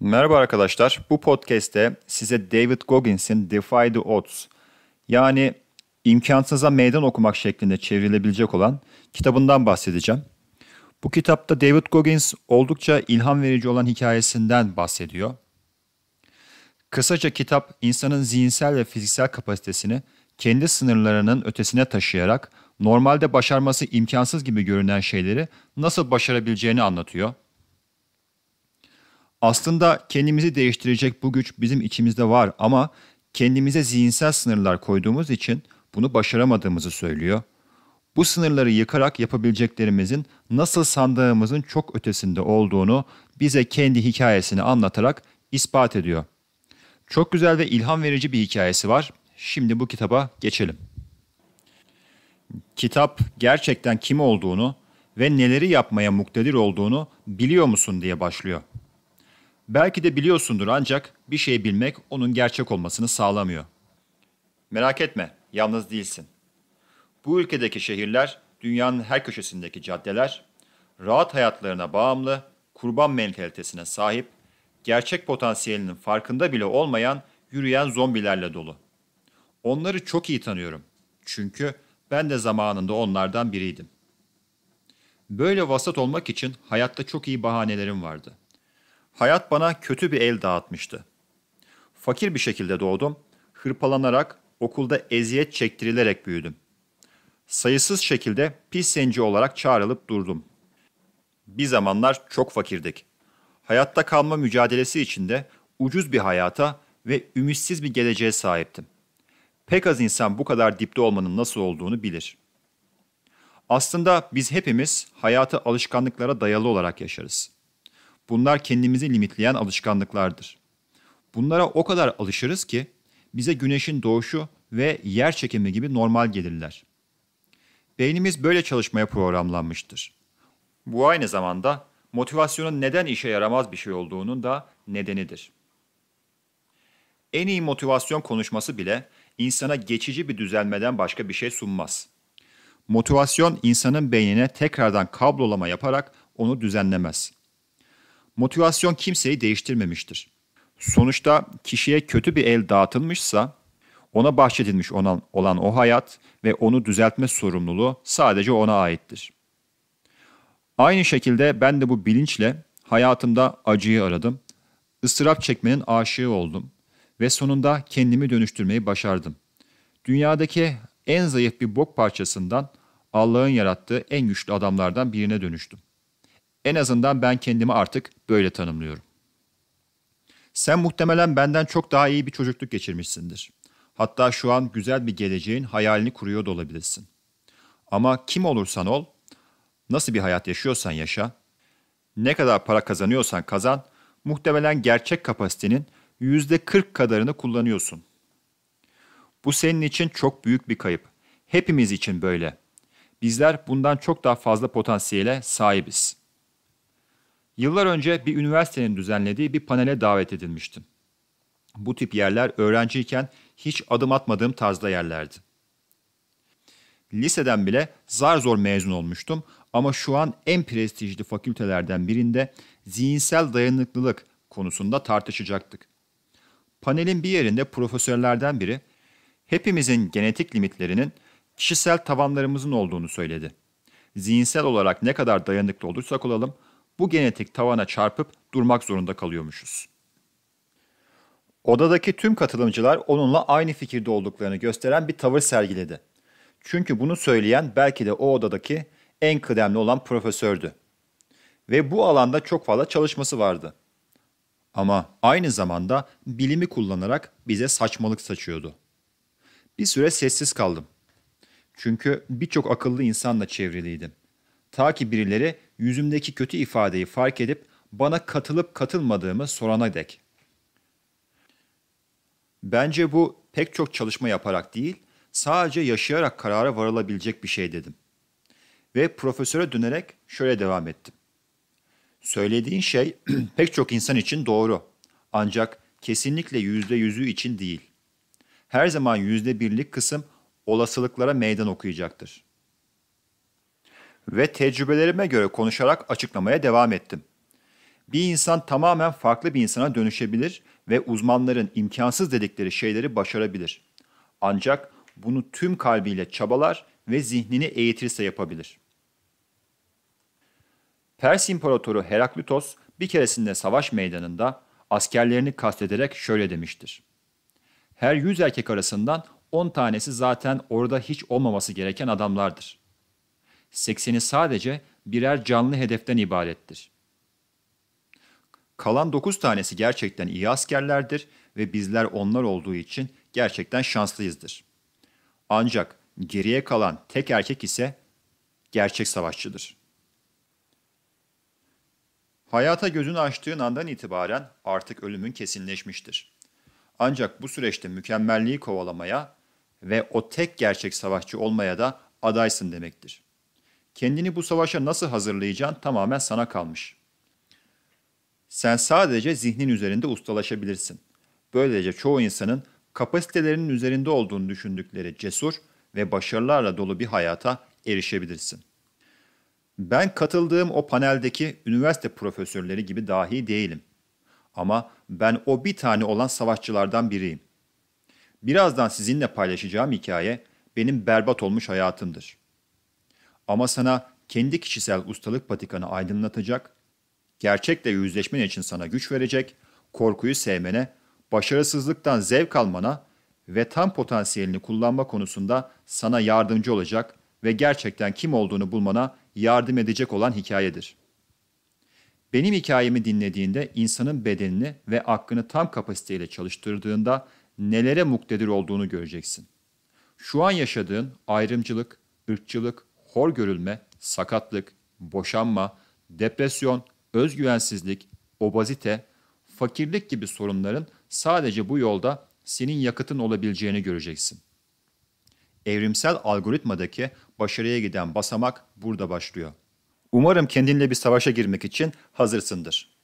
Merhaba arkadaşlar. Bu podcast'te size David Goggins'in Defy the Odds yani imkansıza meydan okumak şeklinde çevrilebilecek olan kitabından bahsedeceğim. Bu kitapta David Goggins oldukça ilham verici olan hikayesinden bahsediyor. Kısaca kitap insanın zihinsel ve fiziksel kapasitesini kendi sınırlarının ötesine taşıyarak normalde başarması imkansız gibi görünen şeyleri nasıl başarabileceğini anlatıyor. Aslında kendimizi değiştirecek bu güç bizim içimizde var ama kendimize zihinsel sınırlar koyduğumuz için bunu başaramadığımızı söylüyor. Bu sınırları yıkarak yapabileceklerimizin nasıl sandığımızın çok ötesinde olduğunu bize kendi hikayesini anlatarak ispat ediyor. Çok güzel ve ilham verici bir hikayesi var. Şimdi bu kitaba geçelim. Kitap gerçekten kim olduğunu ve neleri yapmaya muktedir olduğunu biliyor musun diye başlıyor. Belki de biliyorsundur ancak bir şey bilmek onun gerçek olmasını sağlamıyor. Merak etme, yalnız değilsin. Bu ülkedeki şehirler, dünyanın her köşesindeki caddeler, rahat hayatlarına bağımlı, kurban mentalitesine sahip, gerçek potansiyelinin farkında bile olmayan yürüyen zombilerle dolu. Onları çok iyi tanıyorum. Çünkü ben de zamanında onlardan biriydim. Böyle vasat olmak için hayatta çok iyi bahanelerim vardı.'' Hayat bana kötü bir el dağıtmıştı. Fakir bir şekilde doğdum, hırpalanarak, okulda eziyet çektirilerek büyüdüm. Sayısız şekilde pisenci olarak çağrılıp durdum. Bir zamanlar çok fakirdik. Hayatta kalma mücadelesi içinde ucuz bir hayata ve ümitsiz bir geleceğe sahiptim. Pek az insan bu kadar dipte olmanın nasıl olduğunu bilir. Aslında biz hepimiz hayatı alışkanlıklara dayalı olarak yaşarız. Bunlar kendimizi limitleyen alışkanlıklardır. Bunlara o kadar alışırız ki bize güneşin doğuşu ve yer çekimi gibi normal gelirler. Beynimiz böyle çalışmaya programlanmıştır. Bu aynı zamanda motivasyonun neden işe yaramaz bir şey olduğunun da nedenidir. En iyi motivasyon konuşması bile insana geçici bir düzelmeden başka bir şey sunmaz. Motivasyon insanın beynine tekrardan kablolama yaparak onu düzenlemez. Motivasyon kimseyi değiştirmemiştir. Sonuçta kişiye kötü bir el dağıtılmışsa ona bahşedilmiş olan, olan o hayat ve onu düzeltme sorumluluğu sadece ona aittir. Aynı şekilde ben de bu bilinçle hayatımda acıyı aradım, ıstırap çekmenin aşığı oldum ve sonunda kendimi dönüştürmeyi başardım. Dünyadaki en zayıf bir bok parçasından Allah'ın yarattığı en güçlü adamlardan birine dönüştüm. En azından ben kendimi artık böyle tanımlıyorum. Sen muhtemelen benden çok daha iyi bir çocukluk geçirmişsindir. Hatta şu an güzel bir geleceğin hayalini kuruyor da olabilirsin. Ama kim olursan ol, nasıl bir hayat yaşıyorsan yaşa, ne kadar para kazanıyorsan kazan, muhtemelen gerçek kapasitenin %40 kadarını kullanıyorsun. Bu senin için çok büyük bir kayıp. Hepimiz için böyle. Bizler bundan çok daha fazla potansiyele sahibiz. Yıllar önce bir üniversitenin düzenlediği bir panele davet edilmiştim. Bu tip yerler öğrenciyken hiç adım atmadığım tarzda yerlerdi. Liseden bile zar zor mezun olmuştum ama şu an en prestijli fakültelerden birinde zihinsel dayanıklılık konusunda tartışacaktık. Panelin bir yerinde profesörlerden biri hepimizin genetik limitlerinin kişisel tavanlarımızın olduğunu söyledi. Zihinsel olarak ne kadar dayanıklı olursak olalım bu genetik tavana çarpıp durmak zorunda kalıyormuşuz. Odadaki tüm katılımcılar onunla aynı fikirde olduklarını gösteren bir tavır sergiledi. Çünkü bunu söyleyen belki de o odadaki en kıdemli olan profesördü. Ve bu alanda çok fazla çalışması vardı. Ama aynı zamanda bilimi kullanarak bize saçmalık saçıyordu. Bir süre sessiz kaldım. Çünkü birçok akıllı insanla çevriliydim. Ta ki birileri yüzümdeki kötü ifadeyi fark edip bana katılıp katılmadığımı sorana dek. Bence bu pek çok çalışma yaparak değil, sadece yaşayarak karara varılabilecek bir şey dedim. Ve profesöre dönerek şöyle devam ettim. Söylediğin şey pek çok insan için doğru. Ancak kesinlikle yüzde yüzü için değil. Her zaman yüzde birlik kısım olasılıklara meydan okuyacaktır.'' ve tecrübelerime göre konuşarak açıklamaya devam ettim. Bir insan tamamen farklı bir insana dönüşebilir ve uzmanların imkansız dedikleri şeyleri başarabilir. Ancak bunu tüm kalbiyle çabalar ve zihnini eğitirse yapabilir. Pers İmparatoru Heraklitos bir keresinde savaş meydanında askerlerini kastederek şöyle demiştir. Her yüz erkek arasından on tanesi zaten orada hiç olmaması gereken adamlardır. 80'i sadece birer canlı hedeften ibarettir. Kalan dokuz tanesi gerçekten iyi askerlerdir ve bizler onlar olduğu için gerçekten şanslıyızdır. Ancak geriye kalan tek erkek ise gerçek savaşçıdır. Hayata gözünü açtığın andan itibaren artık ölümün kesinleşmiştir. Ancak bu süreçte mükemmelliği kovalamaya ve o tek gerçek savaşçı olmaya da adaysın demektir. Kendini bu savaşa nasıl hazırlayacağın tamamen sana kalmış. Sen sadece zihnin üzerinde ustalaşabilirsin. Böylece çoğu insanın kapasitelerinin üzerinde olduğunu düşündükleri cesur ve başarılarla dolu bir hayata erişebilirsin. Ben katıldığım o paneldeki üniversite profesörleri gibi dahi değilim. Ama ben o bir tane olan savaşçılardan biriyim. Birazdan sizinle paylaşacağım hikaye benim berbat olmuş hayatımdır. Ama sana kendi kişisel ustalık patikanı aydınlatacak, gerçekle yüzleşmen için sana güç verecek, korkuyu sevmene, başarısızlıktan zevk almana ve tam potansiyelini kullanma konusunda sana yardımcı olacak ve gerçekten kim olduğunu bulmana yardım edecek olan hikayedir. Benim hikayemi dinlediğinde insanın bedenini ve aklını tam kapasiteyle çalıştırdığında nelere muktedir olduğunu göreceksin. Şu an yaşadığın ayrımcılık, ırkçılık, hor görülme, sakatlık, boşanma, depresyon, özgüvensizlik, obazite, fakirlik gibi sorunların sadece bu yolda senin yakıtın olabileceğini göreceksin. Evrimsel algoritmadaki başarıya giden basamak burada başlıyor. Umarım kendinle bir savaşa girmek için hazırsındır.